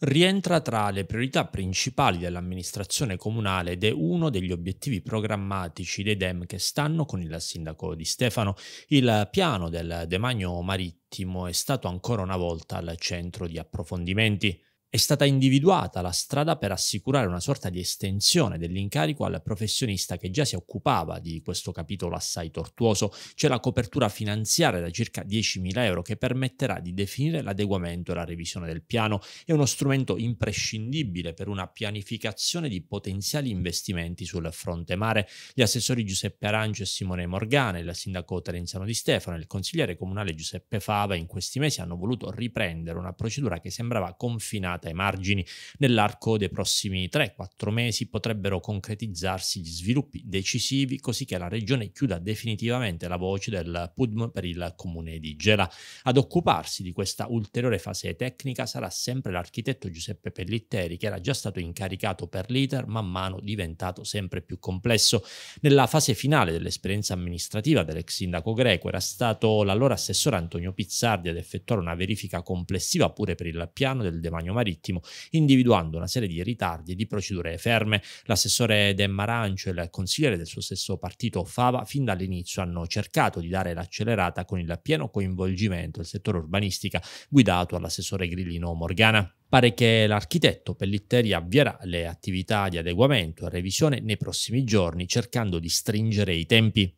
rientra tra le priorità principali dell'amministrazione comunale ed è uno degli obiettivi programmatici dei DEM che stanno con il sindaco di Stefano. Il piano del demagno marittimo è stato ancora una volta al centro di approfondimenti. È stata individuata la strada per assicurare una sorta di estensione dell'incarico al professionista che già si occupava di questo capitolo assai tortuoso, C'è cioè la copertura finanziaria da circa 10.000 euro che permetterà di definire l'adeguamento e la revisione del piano. È uno strumento imprescindibile per una pianificazione di potenziali investimenti sul fronte mare. Gli assessori Giuseppe Arancio e Simone Morgane, il sindaco Terenziano Di Stefano e il consigliere comunale Giuseppe Fava in questi mesi hanno voluto riprendere una procedura che sembrava confinata tornata ai margini. Nell'arco dei prossimi 3-4 mesi potrebbero concretizzarsi gli sviluppi decisivi così che la regione chiuda definitivamente la voce del PUDM per il comune di Gela. Ad occuparsi di questa ulteriore fase tecnica sarà sempre l'architetto Giuseppe Pellitteri che era già stato incaricato per l'iter man mano diventato sempre più complesso. Nella fase finale dell'esperienza amministrativa dell'ex sindaco greco era stato l'allora assessore Antonio Pizzardi ad effettuare una verifica complessiva pure per il piano del demanio marino marittimo, individuando una serie di ritardi e di procedure ferme. L'assessore De Marancio e il consigliere del suo stesso partito Fava fin dall'inizio hanno cercato di dare l'accelerata con il pieno coinvolgimento del settore urbanistica guidato all'assessore Grillino Morgana. Pare che l'architetto Pellitteri avvierà le attività di adeguamento e revisione nei prossimi giorni cercando di stringere i tempi.